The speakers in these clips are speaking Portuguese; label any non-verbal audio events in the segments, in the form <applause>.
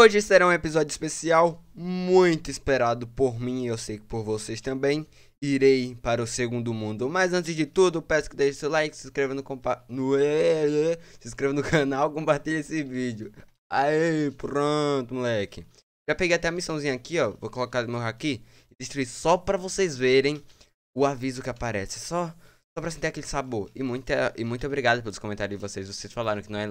Hoje será um episódio especial, muito esperado por mim e eu sei que por vocês também. Irei para o segundo mundo. Mas antes de tudo, peço que deixe seu like, se inscreva no, compa... no... É, é, é, se inscreva no <laughs> canal, compartilhe esse vídeo. Aê, pronto, moleque. Já peguei até a missãozinha aqui, ó. Vou colocar meu aqui e destruir só pra vocês verem o aviso que aparece. Só só pra sentir aquele sabor. E, muita, e muito obrigado pelos comentários de vocês. Vocês falaram que não, é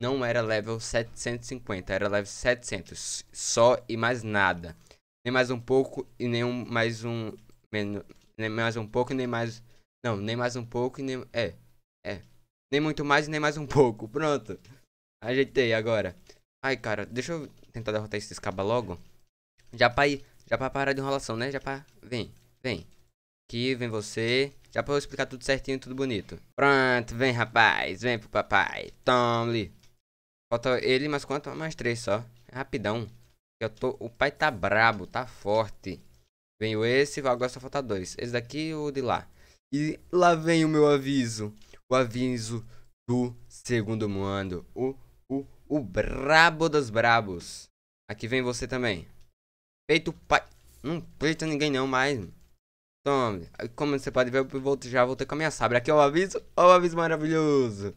não era level 750, era level 700. Só e mais nada. Nem mais um pouco e nem um, mais um... Menos, nem mais um pouco e nem mais... Não, nem mais um pouco e nem... É, é. Nem muito mais e nem mais um <laughs> pouco. Pronto. Ajeitei agora. Ai, cara, deixa eu tentar derrotar esse escaba logo. Já pra ir... Já pra parar de enrolação, né? Já pra... Vem, vem. Aqui vem você. Já pra eu explicar tudo certinho, tudo bonito. Pronto, vem rapaz, vem pro papai. Tome. Falta ele, mas quanto? Mais três só. É rapidão. Eu tô... O pai tá brabo, tá forte. Venho esse, agora só falta dois. Esse daqui e o de lá. E lá vem o meu aviso. O aviso do segundo mundo. O, o, o brabo dos brabos. Aqui vem você também. Feito pai. Não peita ninguém não mais. Tome. Como você pode ver, eu vou, já voltei com a minha sabra. Aqui é o aviso. Ó, o aviso maravilhoso.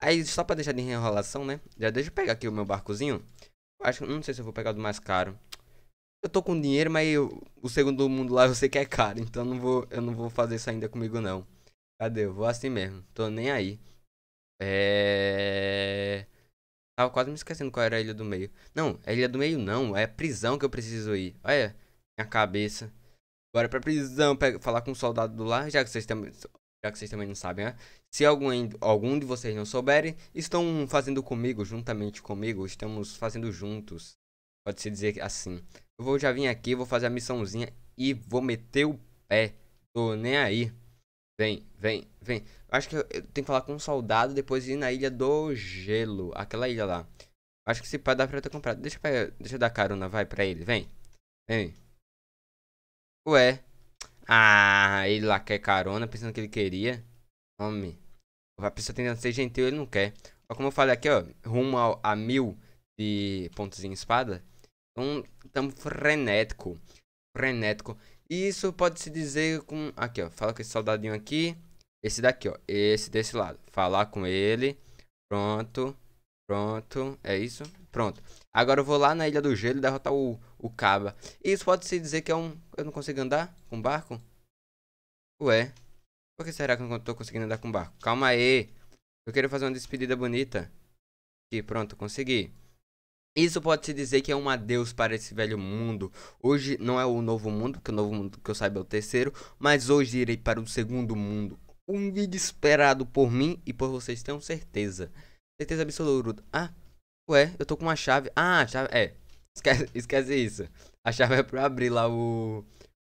Aí, só pra deixar de enrolação, né? Já deixa eu pegar aqui o meu barcozinho. Acho que Não sei se eu vou pegar do mais caro. Eu tô com dinheiro, mas eu, o segundo mundo lá eu sei que é caro. Então não vou, eu não vou fazer isso ainda comigo, não. Cadê? Eu vou assim mesmo. Tô nem aí. É. Tava quase me esquecendo qual era a ilha do meio. Não, a ilha do meio não. É a prisão que eu preciso ir. Olha, minha cabeça. Bora pra prisão, pega, falar com um soldado do lar, já que vocês também. Já que vocês também não sabem, né? Se algum, algum de vocês não souberem, estão fazendo comigo, juntamente comigo, estamos fazendo juntos. Pode-se dizer assim. Eu vou já vir aqui, vou fazer a missãozinha e vou meter o pé. Tô nem aí. Vem, vem, vem. Acho que eu tenho que falar com um soldado depois ir na ilha do gelo. Aquela ilha lá. Acho que se pode dá pra eu ter comprado. Deixa, eu pegar, deixa eu dar carona, vai pra ele. Vem. Vem. Ué. Ah, ele lá quer carona, pensando que ele queria. Homem. A pessoa tentando ser gentil, ele não quer. Ó, como eu falei aqui, ó. Rumo ao, a mil de pontos em espada. Então, estamos frenético. Frenético. E isso pode se dizer com... Aqui, ó. Fala com esse soldadinho aqui. Esse daqui, ó. Esse desse lado. Falar com ele. Pronto. Pronto, é isso? Pronto. Agora eu vou lá na Ilha do Gelo e derrotar o, o Caba. Isso pode se dizer que é um... Eu não consigo andar com barco? Ué. Por que será que eu não tô conseguindo andar com barco? Calma aí. Eu quero fazer uma despedida bonita. Aqui, pronto, consegui. Isso pode se dizer que é um adeus para esse velho mundo. Hoje não é o novo mundo, porque o novo mundo que eu saiba é o terceiro, mas hoje irei para o segundo mundo. Um vídeo esperado por mim e por vocês, tenho certeza. Certeza absoluta. Ah, ué, eu tô com uma chave. Ah, a chave. É. Esquece, <laughs> esquece isso. A chave é pra abrir lá o.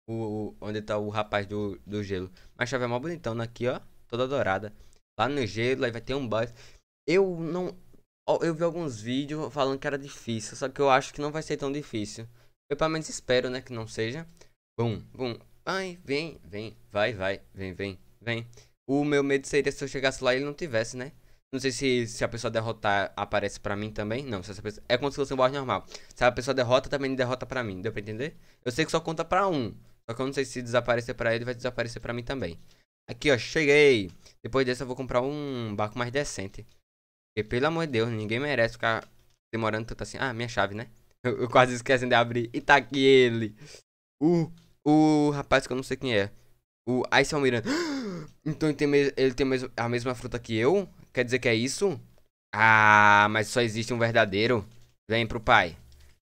O, onde tá o rapaz do, do gelo. A chave é mó bonitona aqui, ó. Toda dourada. Lá no gelo, aí vai ter um boss. Eu não. Eu vi alguns vídeos falando que era difícil. Só que eu acho que não vai ser tão difícil. Eu pelo menos espero, né? Que não seja. Bum, bum. Vai, vem, vem. Vai, vai. Vem, vem, vem. O meu medo seria se eu chegasse lá e ele não tivesse, né? Não sei se, se a pessoa derrotar aparece pra mim também. Não, se essa pessoa... É como se fosse um boss normal. Se a pessoa derrota, também derrota pra mim. Deu pra entender? Eu sei que só conta pra um. Só que eu não sei se desaparecer pra ele, vai desaparecer pra mim também. Aqui, ó, cheguei. Depois dessa eu vou comprar um barco mais decente. Porque, pelo amor de Deus, ninguém merece ficar demorando tanto assim. Ah, minha chave, né? Eu, eu quase esqueci de abrir. E tá aqui ele. O, o rapaz que eu não sei quem é. O Ice Almirante. <gasps> Então ele tem, ele tem a mesma fruta que eu? Quer dizer que é isso? Ah, mas só existe um verdadeiro. Vem pro pai.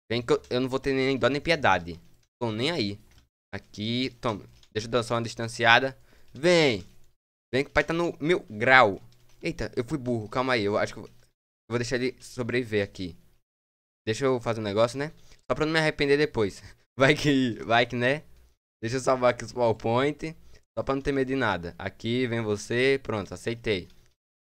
Vem que eu, eu não vou ter nem dó nem piedade. Tô nem aí. Aqui, toma. Deixa eu dar só uma distanciada. Vem. Vem que o pai tá no meu grau. Eita, eu fui burro. Calma aí. Eu acho que eu vou deixar ele sobreviver aqui. Deixa eu fazer um negócio, né? Só pra não me arrepender depois. <laughs> Vai que, vai que, né? Deixa eu salvar aqui os PowerPoint. Só pra não ter medo de nada. Aqui, vem você. Pronto, aceitei.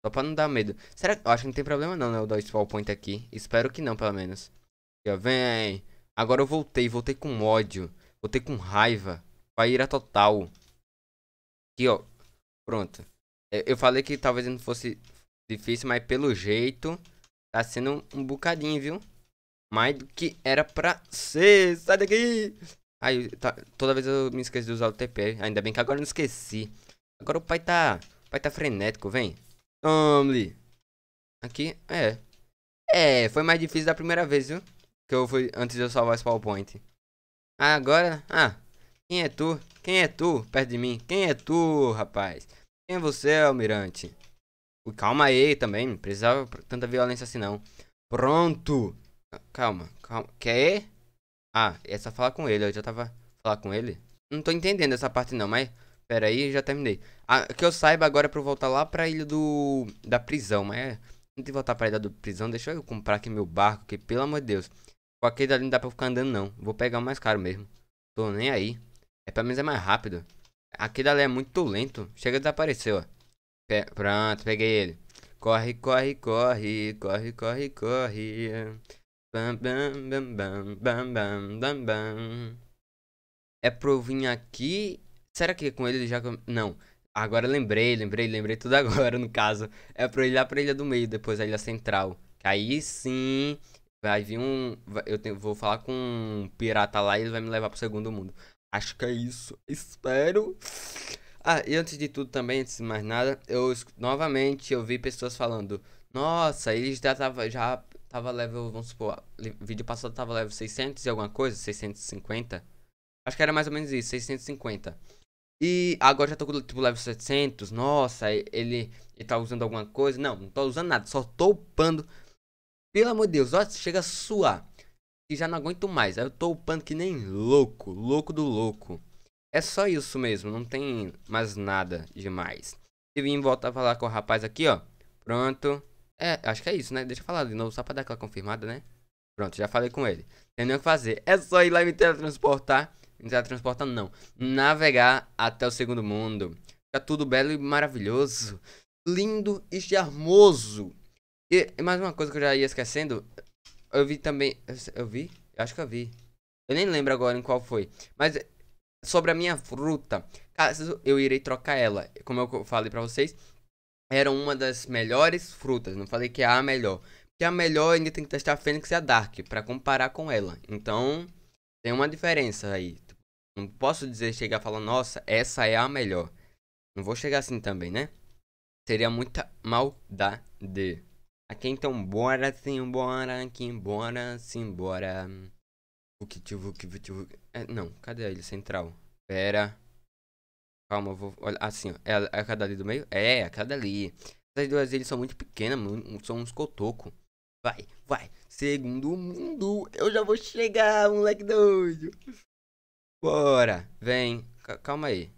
Só pra não dar medo. Será que... Eu acho que não tem problema não, né? Eu dar o spawn point aqui. Espero que não, pelo menos. Aqui, ó. Vem. Agora eu voltei. Voltei com ódio. Voltei com raiva. Vai ir a total. Aqui, ó. Pronto. É, eu falei que talvez não fosse difícil, mas pelo jeito... Tá sendo um bocadinho, viu? Mais do que era pra ser. Sai daqui! Aí, tá, toda vez eu me esqueço de usar o TP. Ainda bem que agora eu não esqueci. Agora o pai tá... O pai tá frenético, vem. Amli, Aqui, é. É, foi mais difícil da primeira vez, viu? Que eu fui antes de eu salvar esse PowerPoint. Ah, agora, ah, quem é tu? Quem é tu perto de mim? Quem é tu, rapaz? Quem é você, almirante? Calma aí também, não precisava tanta violência assim não. Pronto. Ah, calma, calma. Quer? Ah, é só falar com ele, eu já tava... Falar com ele? Não tô entendendo essa parte não, mas... Pera aí, já terminei. Ah, que eu saiba agora é pra eu voltar lá pra ilha do... da prisão, mas... É, antes de voltar pra ilha da prisão, deixa eu comprar aqui meu barco, que pelo amor de Deus. Com aquele ali não dá pra ficar andando, não. Vou pegar o mais caro mesmo. Tô nem aí. É, pelo menos é mais rápido. Aquele ali é muito lento. Chega a desaparecer, ó. pronto, peguei ele. Corre, corre, corre, corre, corre, corre. Bam, bam, bam, bam, bam, bam, bam, bam. É pra eu vir aqui Será que com ele ele já. Não. Agora lembrei, lembrei, lembrei tudo <laughs> agora, no caso. É pra ele lá pra ilha do meio, depois a ilha central. Aí sim. Vai vir um. Eu tenho... vou falar com um pirata lá e ele vai me levar pro segundo mundo. Acho que é isso. Espero. Ah, e antes de tudo também, antes de mais nada, eu novamente eu vi pessoas falando. Nossa, eles já tava, já tava level, vamos supor, vídeo passado tava level 600 e alguma coisa, 650. Acho que era mais ou menos isso, 650. E agora já tô com tipo level 700. Nossa, ele, ele tá usando alguma coisa. Não, não tô usando nada. Só tô upando. Pelo amor de Deus, ó, chega a suar. E já não aguento mais. Aí eu tô upando que nem louco. Louco do louco. É só isso mesmo. Não tem mais nada demais. E vim voltar a falar com o rapaz aqui, ó. Pronto. É, acho que é isso, né? Deixa eu falar de novo, só pra dar aquela confirmada, né? Pronto, já falei com ele. Tem nem o que fazer. É só ir lá e me teletransportar em teletransportando, não. Navegar até o segundo mundo. Fica tudo belo e maravilhoso. Lindo e charmoso. E mais uma coisa que eu já ia esquecendo. Eu vi também. Eu vi? Eu acho que eu vi. Eu nem lembro agora em qual foi. Mas sobre a minha fruta. Caso eu irei trocar ela. Como eu falei pra vocês. Era uma das melhores frutas. Não falei que é a melhor. Porque a melhor ainda tem que testar a Fênix e a Dark. para comparar com ela. Então. Tem uma diferença aí. Não posso dizer, chegar e falar, nossa, essa é a melhor. Não vou chegar assim também, né? Seria muita maldade. Aqui então, bora, sim bora aqui, bora, sim bora Vuk, vuk, vuk, que É, não, cadê ele? Central. Pera. Calma, eu vou. Olha, assim, ó. É, é cada ali do meio? É, é, a cada ali. Essas duas ilhas são muito pequenas, são uns cotocos. Vai, vai. Segundo mundo, eu já vou chegar, moleque doido. Bora, vem. Calma aí.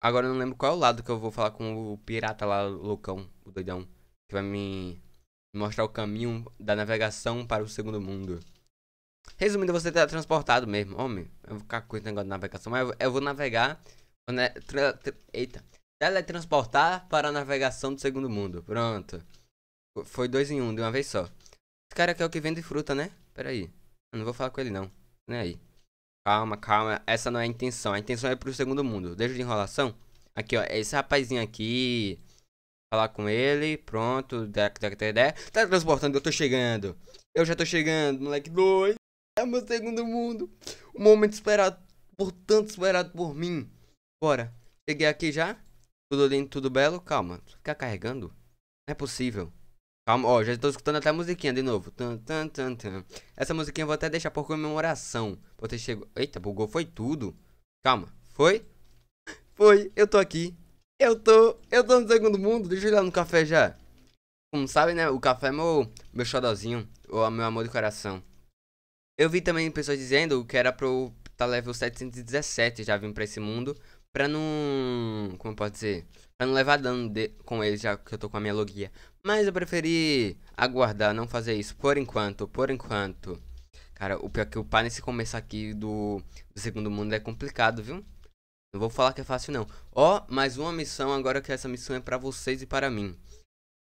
Agora eu não lembro qual é o lado que eu vou falar com o pirata lá, loucão, o doidão. Que vai me mostrar o caminho da navegação para o segundo mundo. Resumindo, você tá transportado mesmo. Homem, eu vou ficar com esse negócio de navegação, mas eu, eu vou navegar. Né, tra, tra, eita. Teletransportar para a navegação do segundo mundo. Pronto. Foi dois em um, de uma vez só. Esse cara aqui é o que vende fruta, né? Pera aí. Eu não vou falar com ele, não. Nem aí. Calma, calma. Essa não é a intenção. A intenção é pro segundo mundo. Deixa de enrolação. Aqui, ó. Esse rapazinho aqui. Falar com ele. Pronto. Dec, dec, dec, Tá transportando. Eu tô chegando. Eu já tô chegando, moleque doido. É o meu segundo mundo. um momento esperado. Por tanto esperado por mim. Bora. Cheguei aqui já. Tudo lindo, tudo belo. Calma. Ficar carregando? Não é possível. Calma, ó, já estou escutando até a musiquinha de novo. Tan, tan, tan, tan. Essa musiquinha eu vou até deixar por comemoração. Você chegou. Eita, bugou, foi tudo. Calma, foi? Foi, eu tô aqui. Eu tô. Eu tô no segundo mundo. Deixa eu ir lá no café já. Como sabe, né? O café é meu, meu xodozinho. Ou meu amor de coração. Eu vi também pessoas dizendo que era pro tá level 717 já vim pra esse mundo. Pra não. Como eu posso dizer? Pra não levar dano de, com ele, já que eu tô com a minha logia. Mas eu preferi aguardar, não fazer isso. Por enquanto, por enquanto. Cara, o pior é que o pai nesse começo aqui do, do segundo mundo é complicado, viu? Não vou falar que é fácil, não. Ó, oh, mais uma missão agora que essa missão é pra vocês e para mim.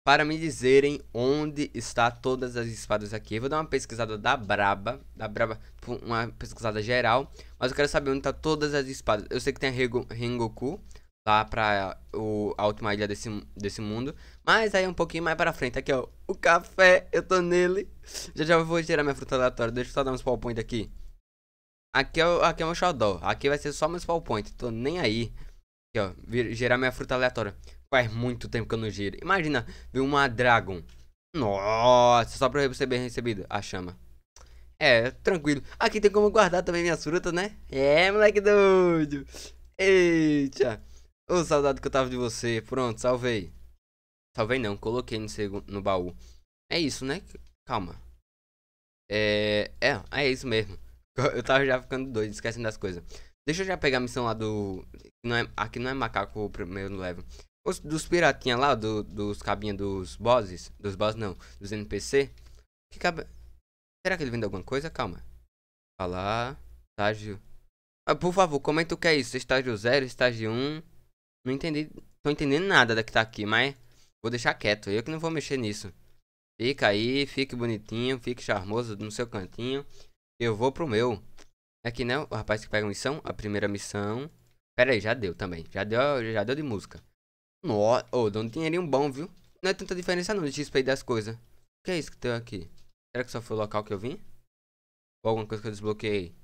Para me dizerem onde está todas as espadas aqui. Eu vou dar uma pesquisada da braba. Da braba, tipo, uma pesquisada geral. Mas eu quero saber onde está todas as espadas. Eu sei que tem a Rengoku lá pra o, a última ilha desse, desse mundo. Mas aí um pouquinho mais pra frente, aqui ó, o café, eu tô nele. Já já vou tirar minha fruta aleatória, deixa eu só dar uns PowerPoint aqui. Aqui é, o, aqui é o meu xodó, aqui vai ser só meus PowerPoint, tô nem aí. Aqui ó, vir, gerar minha fruta aleatória. Faz muito tempo que eu não giro. Imagina, viu uma Dragon. Nossa, só pra eu receber recebido a chama. É, tranquilo. Aqui tem como guardar também minhas frutas, né? É, moleque doido. Eita. Ô, saudade que eu tava de você. Pronto, salvei. Salvei não, coloquei no, segundo, no baú. É isso, né? Calma. É, é, é isso mesmo. <laughs> Eu tava já ficando doido, esquecendo das coisas. Deixa eu já pegar a missão lá do... Não é, aqui ah, não é macaco o primeiro level. Os, dos piratinha lá, do, dos cabinha dos bosses. Dos bosses não, dos NPC. Que cab... Será que ele vende alguma coisa? Calma. Falar. Estágio. Ah, por favor, comenta o que é isso. Estágio 0, estágio 1. Um. Não entendi, tô entendendo nada da que tá aqui, mas vou deixar quieto. Eu que não vou mexer nisso. Fica aí, fique bonitinho, fique charmoso no seu cantinho. Eu vou pro meu. É Aqui, né? O rapaz que pega a missão, a primeira missão. Pera aí, já deu também. Já deu, já deu de música. Nossa, oh, deu um dinheirinho bom, viu? Não é tanta diferença não de XP das coisas. O que é isso que tem aqui? Será que só foi o local que eu vim? Ou alguma coisa que eu desbloqueei?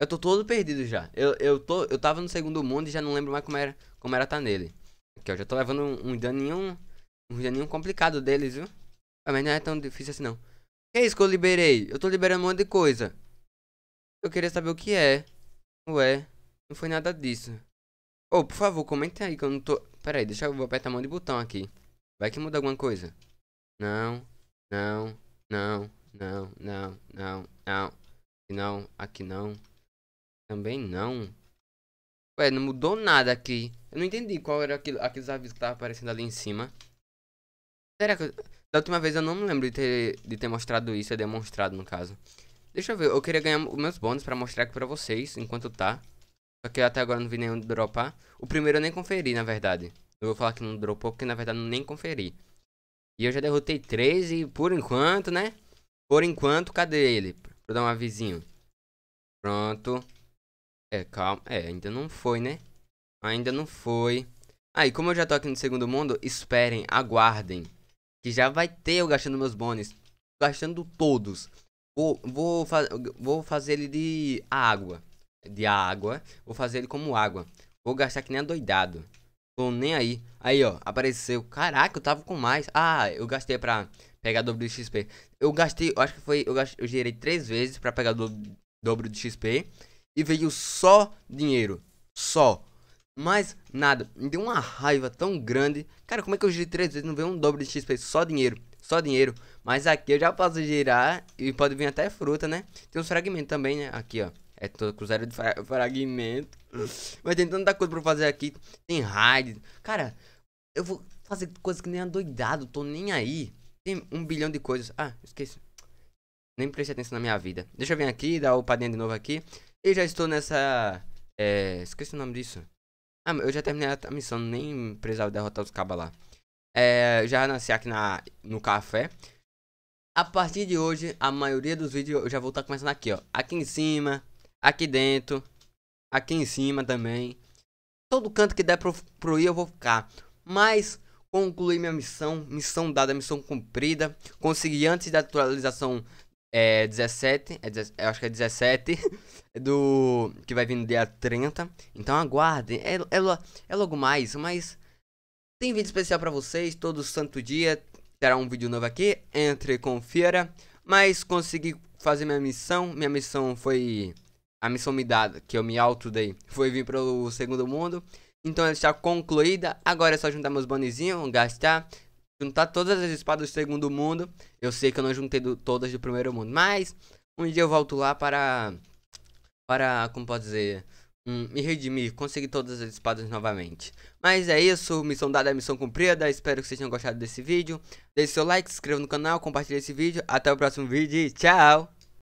Eu tô todo perdido já. Eu, eu, tô, eu tava no segundo mundo e já não lembro mais como era, como era tá nele. Aqui, ó, já tô levando um, um daninho. Um daninho complicado deles, viu? Ah, mas não é tão difícil assim não. Que é isso que eu liberei? Eu tô liberando um monte de coisa. Eu queria saber o que é. Ué, não foi nada disso. Ô, oh, por favor, comenta aí que eu não tô. Pera aí, deixa eu vou apertar um monte de botão aqui. Vai que muda alguma coisa. Não, não, não, não, não, não, não. Aqui não, aqui não. Também não. Ué, não mudou nada aqui. Eu não entendi qual era aquilo, aqueles avisos que tava aparecendo ali em cima. Será que... Da última vez eu não me lembro de ter, de ter mostrado isso, é demonstrado no caso. Deixa eu ver, eu queria ganhar os meus bônus pra mostrar aqui pra vocês, enquanto tá. Só que até agora não vi nenhum dropar. O primeiro eu nem conferi, na verdade. Eu vou falar que não dropou, porque na verdade eu nem conferi. E eu já derrotei 13, por enquanto, né? Por enquanto, cadê ele? Vou dar um avisinho. Pronto. É, calma. É, ainda não foi, né? Ainda não foi. Aí, ah, como eu já tô aqui no segundo mundo, esperem, aguardem. Que já vai ter eu gastando meus bônus. Gastando todos. Vou, vou, fa vou fazer ele de água. De água. Vou fazer ele como água. Vou gastar que nem adoidado. Tô nem aí. Aí, ó, apareceu. Caraca, eu tava com mais. Ah, eu gastei pra pegar dobro de XP. Eu gastei, eu acho que foi, eu, gastei, eu gerei três vezes pra pegar do, dobro de XP e veio só dinheiro. Só. mais nada. Me deu uma raiva tão grande. Cara, como é que eu girei três vezes? Não veio um dobro de XP. Só dinheiro. Só dinheiro. Mas aqui eu já posso girar. E pode vir até fruta, né? Tem uns fragmentos também, né? Aqui, ó. É todo cruzeiro de fra fragmento. <laughs> Mas tem tanta coisa pra fazer aqui. Tem raid. Cara, eu vou fazer coisa que nem adoidado. Tô nem aí. Tem um bilhão de coisas. Ah, esqueci. Nem prestei atenção na minha vida. Deixa eu vir aqui, dar o padrinho de novo aqui. Eu já estou nessa. É, esqueci o nome disso. Ah, eu já terminei a missão, nem precisava derrotar os cabas lá. É, já nasci aqui na, no café. A partir de hoje, a maioria dos vídeos eu já vou estar tá começando aqui, ó. Aqui em cima, aqui dentro, aqui em cima também. Todo canto que der pro, pro ir eu vou ficar. Mas concluí minha missão, missão dada, missão cumprida. Consegui antes da atualização é 17, é, eu acho que é 17 <laughs> do que vai vir no dia 30. Então aguardem, é, é, é logo mais, mas tem vídeo especial para vocês todo santo dia. Terá um vídeo novo aqui, entre confira. Mas consegui fazer minha missão, minha missão foi a missão me dada, que eu me auto dei, foi vir para o segundo mundo. Então ela está concluída, agora é só juntar meus bonezinhos, gastar juntar todas as espadas do segundo mundo. Eu sei que eu não juntei do, todas do primeiro mundo, mas um dia eu volto lá para. Para, como pode dizer? Hum, me redimir, consegui todas as espadas novamente. Mas é isso, missão dada, missão cumprida. Espero que vocês tenham gostado desse vídeo. Deixe seu like, se inscreva no canal, compartilhe esse vídeo. Até o próximo vídeo e tchau!